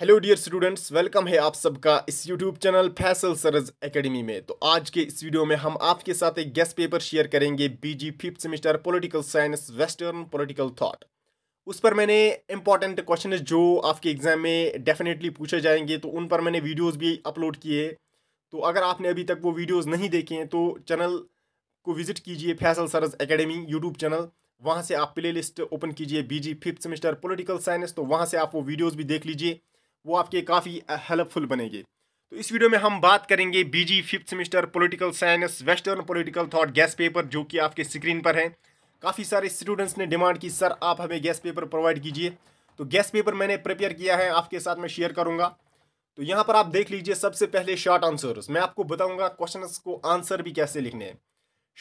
hello dear students welcome है आप सबका इस YouTube channel Faisal Saraj academy में तो आज के इस वीडियो में हम आपके साथ एक गेस्ट पेपर शेयर करेंगे BG fifth semester political science western political thought उस पर मैंने इंपॉर्टेंट क्वेश्चन जो आपके एग्जाम में डेफिनेटली पूछे जाएंगे तो उन पर मैंने वीडियोज़ भी अपलोड किए तो अगर आपने अभी तक वो वीडियोज़ नहीं देखे हैं तो चैनल को विजिट कीजिए Faisal Saraj academy YouTube channel वहाँ से आप प्ले ओपन कीजिए BG fifth semester political science तो वहाँ से आप वो वीडियोज़ भी देख लीजिए वो आपके काफ़ी हेल्पफुल बनेंगे तो इस वीडियो में हम बात करेंगे BG fifth semester political science western political thought guess paper जो कि आपके स्क्रीन पर है काफ़ी सारे स्टूडेंट्स ने डिमांड की सर आप हमें गैस पेपर प्रोवाइड कीजिए तो गैस पेपर मैंने प्रिपेयर किया है आपके साथ मैं शेयर करूंगा तो यहाँ पर आप देख लीजिए सबसे पहले शॉर्ट आंसर्स मैं आपको बताऊँगा क्वेश्चन को आंसर भी कैसे लिखने हैं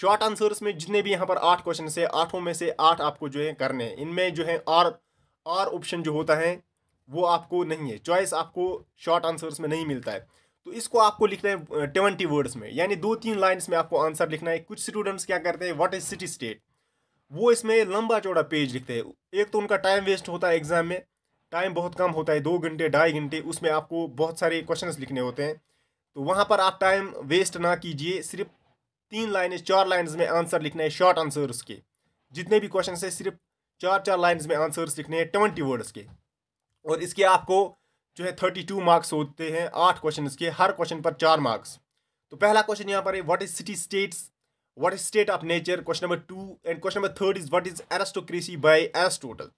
शॉर्ट आंसर्स में जितने भी यहाँ पर आठ क्वेश्चन है आठों में से आठ आपको जो है करने हैं इनमें जो है आर आर ऑप्शन जो होता है वो आपको नहीं है चॉइस आपको शॉर्ट आंसर्स में नहीं मिलता है तो इसको आपको लिखना है ट्वेंटी वर्ड्स में यानी दो तीन लाइन्स में आपको आंसर लिखना है कुछ स्टूडेंट्स क्या करते हैं व्हाट इज सिटी स्टेट वो इसमें लंबा चौड़ा पेज लिखते हैं एक तो उनका टाइम वेस्ट होता है एग्ज़ाम में टाइम बहुत कम होता है दो घंटे ढाई घंटे उसमें आपको बहुत सारे क्वेश्चन लिखने होते हैं तो वहाँ पर आप टाइम वेस्ट ना कीजिए सिर्फ तीन लाइन चार लाइन्स में आंसर लिखना है शॉर्ट आंसर्स के जितने भी क्वेश्चन है सिर्फ चार चार लाइन्स में आंसर्स लिखने हैं ट्वेंटी वर्ड्स के और इसके आपको जो है थर्टी टू मार्क्स होते हैं आठ क्वेश्चन इसके हर क्वेश्चन पर चार मार्क्स तो पहला क्वेश्चन यहाँ पर है what is city states what is state of nature question number two and question number third is what is aristocracy by Aristotle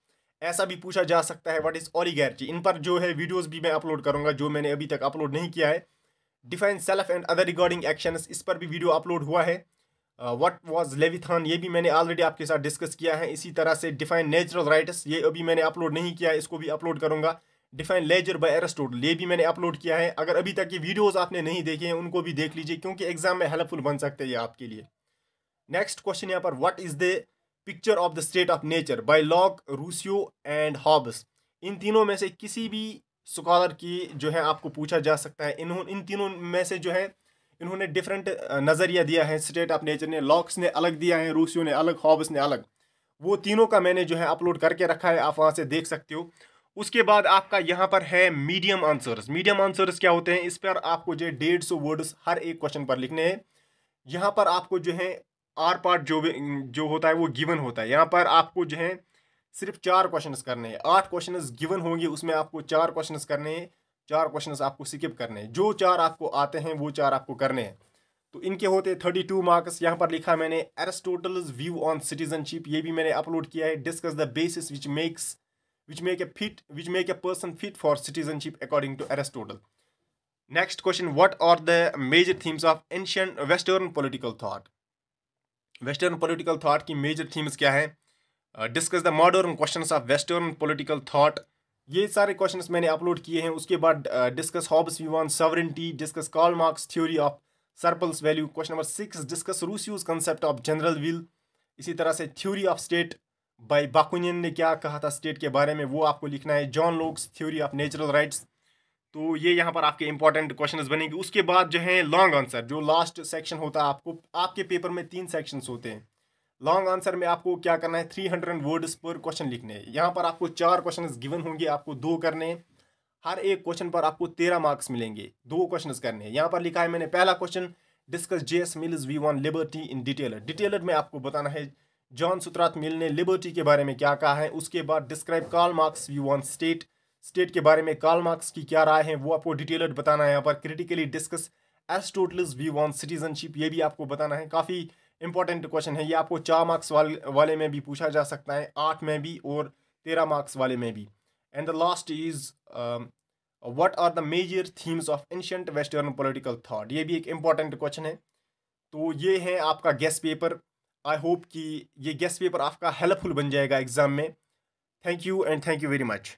ऐसा भी पूछा जा सकता है व्हाट इज ऑलीगैर्ची इन पर जो है वीडियोज़ भी मैं अपलोड करूंगा जो मैंने अभी तक अपलोड नहीं किया है define self and other regarding action इस पर भी वीडियो अपलोड हुआ है वट वॉज लेविथान ये भी मैंने ऑलरेडी आपके साथ डिस्कस किया है इसी तरह से डिफाइन नेचुरल राइट्स ये अभी मैंने अपलोड नहीं किया है इसको भी अपलोड करूँगा डिफाइन लेजर बाय एरिस्टोटल ये भी मैंने अपलोड किया है अगर अभी तक ये वीडियोस आपने नहीं देखे हैं उनको भी देख लीजिए क्योंकि एग्जाम में हेल्पफुल बन सकते हैं ये आपके लिए नेक्स्ट क्वेश्चन यहाँ पर what is the picture of the state of nature by Locke Rousseau and Hobbes इन तीनों में से किसी भी स्कॉलर की जो है आपको पूछा जा सकता है इन्होंने इन तीनों में से जो है इन्होंने डिफरेंट नज़रिया दिया है स्टेट ऑफ नेचर ने लॉक्स ने अलग दिया है रूसियों ने अलग हॉब्स ने अलग वो तीनों का मैंने जो है अपलोड करके रखा है आप वहाँ से देख सकते हो उसके बाद आपका यहाँ पर है मीडियम आंसर्स मीडियम आंसर्स क्या होते हैं इस पर आपको जो है डेढ़ सौ वर्ड्स हर एक क्वेश्चन पर लिखने हैं यहाँ पर आपको जो है आर पार्ट जो जो होता है वो गिवन होता है यहाँ पर आपको जो है सिर्फ चार क्वेश्चन करने हैं आठ क्वेश्चन गिवन होंगे उसमें आपको चार क्वेश्चन करने हैं चार क्वेश्चन आपको स्किप करने हैं जो चार आपको आते हैं वो चार आपको करने हैं तो इनके होते थर्टी टू मार्क्स यहाँ पर लिखा मैंने एरिस्टोटल्स व्यू ऑन सिटीजनशिप ये भी मैंने अपलोड किया है discuss the basis which makes which make a fit which make a person fit for citizenship according to Aristotle next question what are the major themes of ancient western political thought western political thought की major themes क्या है discuss the modern question of western political thought ये सारे questions मैंने upload किए हैं उसके बाद discuss Hobbes view on discuss Karl Marx theory of सर्पल्स value question number six discuss Rousseau's concept of general will इसी तरह से theory of state by Bakunin ने क्या कहा था स्टेट के बारे में वो आपको लिखना है John Locke's theory of natural rights तो ये यहाँ पर आपके इंपॉर्टेंट क्वेश्चन बनेंगे उसके बाद जो है लॉन्ग आंसर जो लास्ट सेक्शन होता है आपको आपके पेपर में तीन सेक्शन होते हैं लॉन्ग आंसर में आपको क्या करना है थ्री हंड्रेड वर्ड्स पर क्वेश्चन लिखने हैं यहाँ पर आपको चार क्वेश्चन गिवन होंगे आपको दो करने हर एक क्वेश्चन पर आपको तेरह मार्क्स मिलेंगे दो क्वेश्चन करने हैं यहाँ पर लिखा है मैंने पहला question discuss J S Mill's view on liberty in detail detail में आपको बताना है जॉन सुत्रात मिल ने लिबर्टी के बारे में क्या कहा है उसके बाद describe Karl Marx view on state state के बारे में कार्ल मार्क्स की क्या राय है वो आपको डिटेलर बताना है यहाँ पर critically discuss total view on citizenship ये भी आपको बताना है काफ़ी इंपॉर्टेंट क्वेश्चन है ये आपको चार मार्क्स वाले वाले में भी पूछा जा सकता है आठ में भी और तेरह मार्क्स वाले में भी and the last is what are the major themes of ancient western political thought ये भी एक इम्पॉर्टेंट क्वेश्चन है तो ये है आपका गेस्ट पेपर आई होप कि ये गेस्ट पेपर आपका हेल्पफुल बन जाएगा एग्ज़ाम में thank you and thank you very much